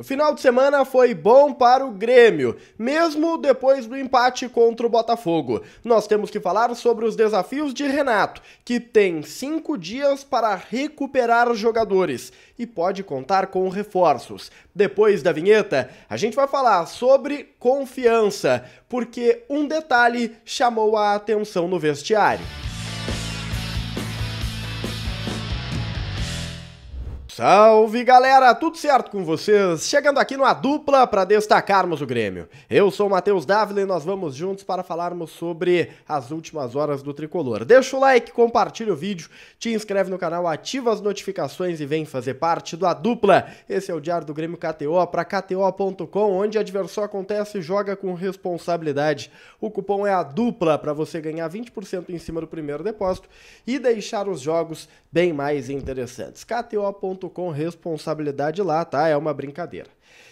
O final de semana foi bom para o Grêmio, mesmo depois do empate contra o Botafogo. Nós temos que falar sobre os desafios de Renato, que tem cinco dias para recuperar os jogadores e pode contar com reforços. Depois da vinheta, a gente vai falar sobre confiança, porque um detalhe chamou a atenção no vestiário. Salve galera, tudo certo com vocês? Chegando aqui numa dupla para destacarmos o Grêmio. Eu sou o Matheus Dávila e nós vamos juntos para falarmos sobre as últimas horas do tricolor. Deixa o like, compartilha o vídeo, te inscreve no canal, ativa as notificações e vem fazer parte da dupla. Esse é o Diário do Grêmio KTO para KTO.com, onde a diversão acontece e joga com responsabilidade. O cupom é a dupla para você ganhar 20% em cima do primeiro depósito e deixar os jogos bem mais interessantes. KTO.com com responsabilidade lá, tá? É uma brincadeira.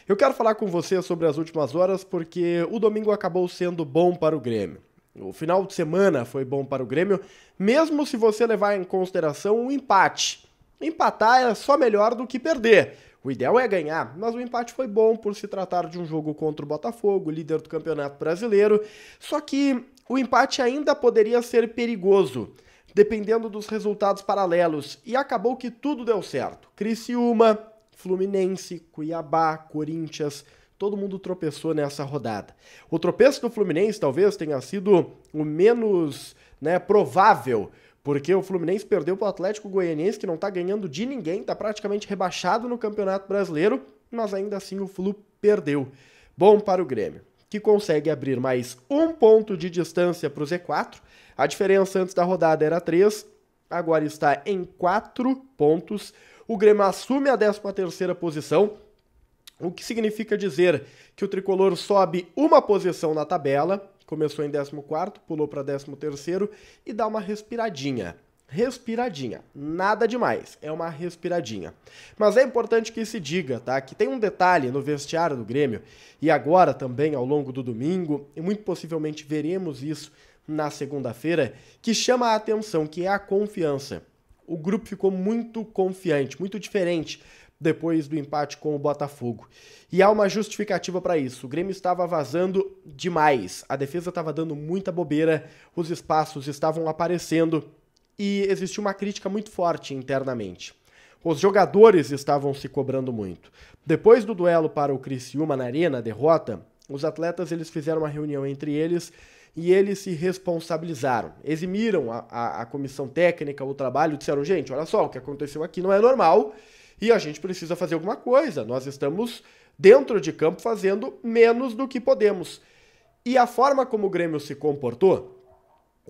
Eu quero falar com você sobre as últimas horas porque o domingo acabou sendo bom para o Grêmio. O final de semana foi bom para o Grêmio, mesmo se você levar em consideração o um empate. Empatar é só melhor do que perder. O ideal é ganhar, mas o empate foi bom por se tratar de um jogo contra o Botafogo, líder do Campeonato Brasileiro. Só que o empate ainda poderia ser perigoso dependendo dos resultados paralelos. E acabou que tudo deu certo. Criciúma, Fluminense, Cuiabá, Corinthians, todo mundo tropeçou nessa rodada. O tropeço do Fluminense talvez tenha sido o menos né, provável, porque o Fluminense perdeu para o Atlético Goianiense, que não está ganhando de ninguém, está praticamente rebaixado no Campeonato Brasileiro, mas ainda assim o Flu perdeu. Bom para o Grêmio que consegue abrir mais um ponto de distância para o Z4. A diferença antes da rodada era 3, agora está em 4 pontos. O Grêmio assume a 13 posição, o que significa dizer que o Tricolor sobe uma posição na tabela, começou em 14 pulou para 13 e dá uma respiradinha respiradinha, nada demais, é uma respiradinha. Mas é importante que se diga, tá? Que tem um detalhe no vestiário do Grêmio e agora também ao longo do domingo, e muito possivelmente veremos isso na segunda-feira, que chama a atenção, que é a confiança. O grupo ficou muito confiante, muito diferente depois do empate com o Botafogo. E há uma justificativa para isso. O Grêmio estava vazando demais, a defesa estava dando muita bobeira, os espaços estavam aparecendo e existia uma crítica muito forte internamente. Os jogadores estavam se cobrando muito. Depois do duelo para o Criciúma na Arena, a derrota, os atletas eles fizeram uma reunião entre eles e eles se responsabilizaram. Eximiram a, a, a comissão técnica, o trabalho, disseram, gente, olha só, o que aconteceu aqui não é normal e a gente precisa fazer alguma coisa. Nós estamos dentro de campo fazendo menos do que podemos. E a forma como o Grêmio se comportou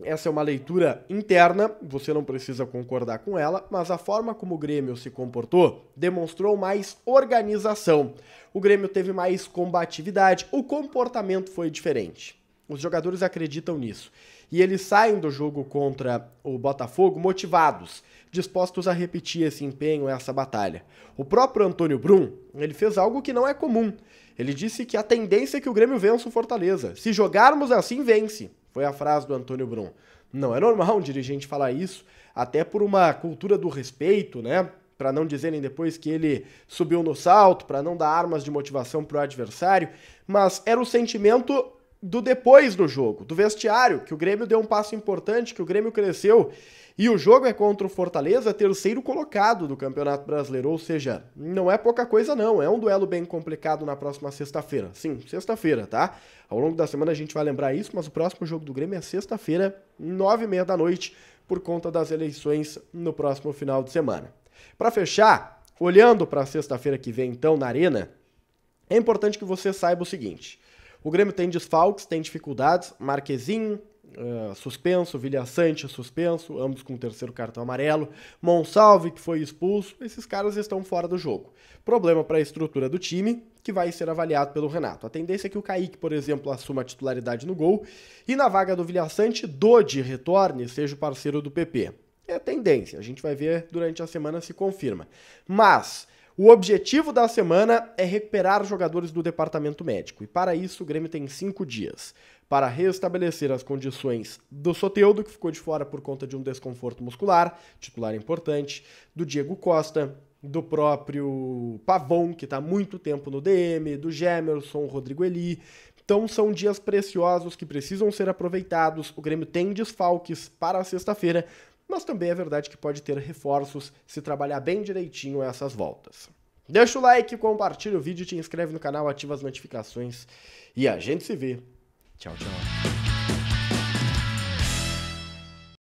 essa é uma leitura interna, você não precisa concordar com ela, mas a forma como o Grêmio se comportou demonstrou mais organização. O Grêmio teve mais combatividade, o comportamento foi diferente. Os jogadores acreditam nisso. E eles saem do jogo contra o Botafogo motivados, dispostos a repetir esse empenho, essa batalha. O próprio Antônio Brum, ele fez algo que não é comum ele disse que a tendência é que o Grêmio vença o Fortaleza. Se jogarmos assim, vence. Foi a frase do Antônio Brum. Não é normal um dirigente falar isso, até por uma cultura do respeito, né? Para não dizerem depois que ele subiu no salto, para não dar armas de motivação para o adversário. Mas era o sentimento do depois do jogo, do vestiário, que o Grêmio deu um passo importante, que o Grêmio cresceu. E o jogo é contra o Fortaleza, terceiro colocado do Campeonato Brasileiro, ou seja, não é pouca coisa não, é um duelo bem complicado na próxima sexta-feira. Sim, sexta-feira, tá? Ao longo da semana a gente vai lembrar isso, mas o próximo jogo do Grêmio é sexta-feira, nove e meia da noite, por conta das eleições no próximo final de semana. Para fechar, olhando para sexta-feira que vem então na Arena, é importante que você saiba o seguinte... O Grêmio tem desfalques, tem dificuldades. Marquezinho, Uh, suspenso, Vilhaçante, suspenso, ambos com o terceiro cartão amarelo, Monsalve, que foi expulso, esses caras estão fora do jogo. Problema para a estrutura do time, que vai ser avaliado pelo Renato. A tendência é que o Kaique, por exemplo, assuma a titularidade no gol, e na vaga do Vilhaçante, Sante, Dodi retorne, seja o parceiro do PP. É tendência, a gente vai ver durante a semana se confirma. Mas o objetivo da semana é recuperar jogadores do departamento médico, e para isso o Grêmio tem cinco dias para restabelecer as condições do Soteudo, que ficou de fora por conta de um desconforto muscular, titular importante, do Diego Costa, do próprio Pavon, que está muito tempo no DM, do Gemerson, Rodrigo Eli. Então são dias preciosos que precisam ser aproveitados. O Grêmio tem desfalques para sexta-feira, mas também é verdade que pode ter reforços se trabalhar bem direitinho essas voltas. Deixa o like, compartilha o vídeo, te inscreve no canal, ativa as notificações e a gente se vê. Tchau, tchau.